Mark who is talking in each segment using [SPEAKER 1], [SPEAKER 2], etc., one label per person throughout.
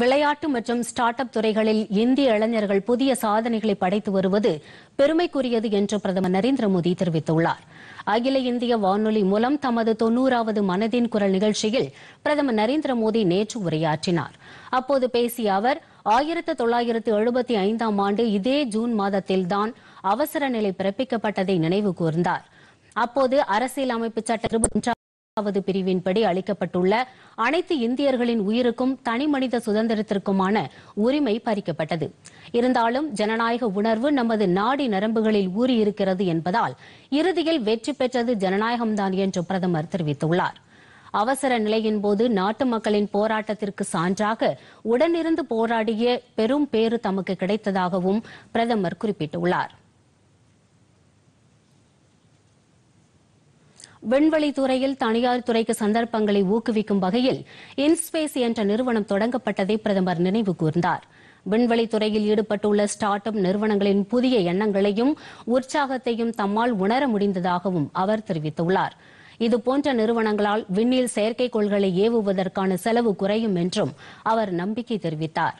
[SPEAKER 1] விளையாட்டு மற்றும் start up துறைகளில் இந்திய இளைஞர்கள் புதிய சாதனைகளை படைத்து வருவது பெருமைக்குரியது என்று பிரதமர் நரேந்திர மோடி தெரிவித்துள்ளார் அகில இந்திய வானொலி மூலம் தமது தொன்னூறாவது மனதின் குரல் நிகழ்ச்சியில் பிரதமர் நரேந்திர மோடி நேற்று உரையாற்றினார் அப்போது பேசிய அவர் ஆயிரத்து தொள்ளாயிரத்து எழுபத்தி ஐந்தாம் ஆண்டு இதே ஜூன் மாதத்தில்தான் அவசர நிலை பிறப்பிக்கப்பட்டதை நினைவு கூர்ந்தார் அப்போது அரசியல் அமைப்பு சட்ட வது பிரிவின்படி அளிக்கப்பட்டுள்ள அனைத்து இந்தியர்களின் உயிருக்கும் தனிமனித சுதந்திரத்திற்குமான உரிமை பறிக்கப்பட்டது இருந்தாலும் ஜனநாயக உணர்வு நமது நாடி நரம்புகளில் ஊறியிருக்கிறது என்பதால் இறுதியில் வெற்றி பெற்றது ஜனநாயகம்தான் என்று பிரதமர் தெரிவித்துள்ளார் அவசர நிலையின் போது நாட்டு மக்களின் போராட்டத்திற்கு சான்றாக உடனிருந்து போராடிய பெரும் பேறு தமக்கு கிடைத்ததாகவும் பிரதமர் குறிப்பிட்டுள்ளாா் விண்வெளி துறையில் தனியார் துறைக்கு சந்தர்ப்பங்களை ஊக்குவிக்கும் வகையில் இன்ஸ்பேஸ் என்ற நிறுவனம் தொடங்கப்பட்டதை பிரதமர் நினைவு கூர்ந்தார் துறையில் ஈடுபட்டுள்ள ஸ்டார்ட் அப் நிறுவனங்களின் புதிய எண்ணங்களையும் உற்சாகத்தையும் தம்மால் உணர முடிந்ததாகவும் அவர் தெரிவித்துள்ளார் இதுபோன்ற நிறுவனங்களால் விண்ணில் செயற்கைக்கோள்களை ஏவுவதற்கான செலவு குறையும் என்றும் அவர் நம்பிக்கை தெரிவித்தார்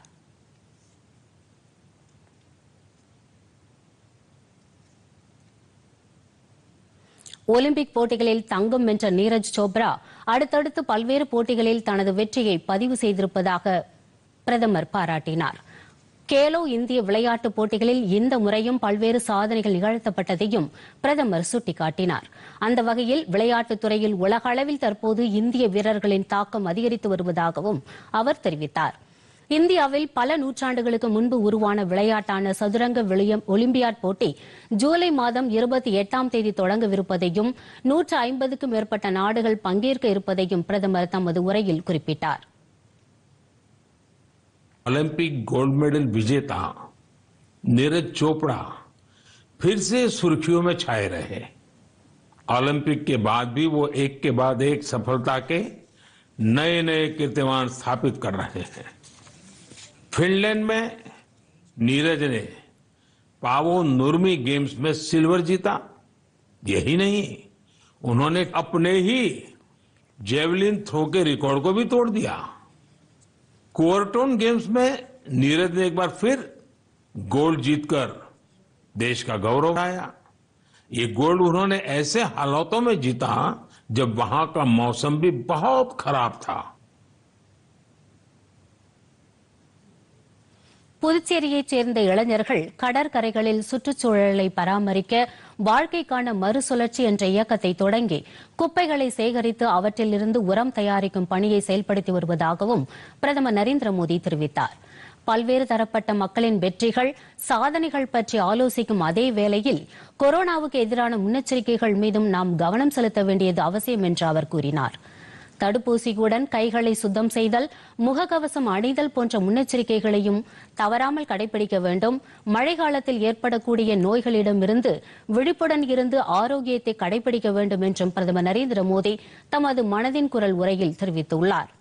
[SPEAKER 1] ஒலிம்பிக் போட்டிகளில் தங்கம் வென்ற நீரஜ் சோப்ரா அடுத்தடுத்து பல்வேறு போட்டிகளில் தனது வெற்றியை பதிவு செய்திருப்பதாக பிரதமர் பாராட்டினார் கேலோ இந்திய விளையாட்டுப் போட்டிகளில் இந்த முறையும் பல்வேறு சாதனைகள் நிகழ்த்தப்பட்டதையும் பிரதமர் சுட்டிக்காட்டினார் அந்த வகையில் விளையாட்டுத் துறையில் உலக அளவில் தற்போது இந்திய வீரர்களின் தாக்கம் அதிகரித்து வருவதாகவும் அவர் தெரிவித்தாா் இந்தியாவில் பல நூற்றாண்டுகளுக்கு முன்பு உருவான விளையாட்டான சதுரங்க விளையம் ஒலிம்பியாட் போட்டி ஜூலை மாதம் இருபத்தி எட்டாம் தேதி தொடங்கவிருப்பதையும் நூற்று ஐம்பதுக்கும் மேற்பட்ட நாடுகள் பங்கேற்க இருப்பதையும் பிரதமர் தமது உரையில் குறிப்பிட்டார்
[SPEAKER 2] ஒலிம்பிக் गोल्ड மெடல் விஜேதா நீரஜ் சோப்ரா फिर से सुर्खियों में छाए रहे ओलंपिक के बाद भी वो एक के बाद एक सफलता के नए नए कीर्तिमान स्थापित कर रहे हैं फिनलैंड में नीरज ने पावो नुर्मी गेम्स में सिल्वर जीता यही नहीं उन्होंने अपने ही जेवलिन थ्रो के रिकॉर्ड को भी तोड़ दिया कोरटोन गेम्स में नीरज ने एक बार फिर गोल्ड जीतकर देश का गौरव आया ये गोल्ड उन्होंने ऐसे हालातों में जीता जब वहां का मौसम भी बहुत खराब था
[SPEAKER 1] புதுச்சேரியைச் சேர்ந்த இளைஞர்கள் கடற்கரைகளில் சுற்றுச்சூழலை பராமரிக்க வாழ்க்கைக்கான மறுசுழற்சி என்ற இயக்கத்தை தொடங்கி குப்பைகளை சேகரித்து அவற்றிலிருந்து உரம் தயாரிக்கும் பணியை செயல்படுத்தி வருவதாகவும் பிரதமர் நரேந்திர மோடி தெரிவித்தார் பல்வேறு தரப்பட்ட மக்களின் வெற்றிகள் சாதனைகள் பற்றி ஆலோசிக்கும் அதே வேளையில் கொரோனாவுக்கு எதிரான முன்னெச்சரிக்கைகள் மீதும் நாம் கவனம் செலுத்த வேண்டியது அவசியம் என்று அவர் கூறினாா் தடுப்பூசிகளுடன் கைகளை சுத்தம் செய்தல் முகக்கவசம் அணிதல் போன்ற முன்னெச்சரிக்கைகளையும் தவறாமல் கடைபிடிக்க வேண்டும் மழை காலத்தில் ஏற்படக்கூடிய நோய்களிடமிருந்து விழிப்புடன் இருந்து ஆரோக்கியத்தை கடைபிடிக்க வேண்டும் என்றும் பிரதமர் நரேந்திர மோடி தமது மனதின் குரல் உரையில் தெரிவித்துள்ளார்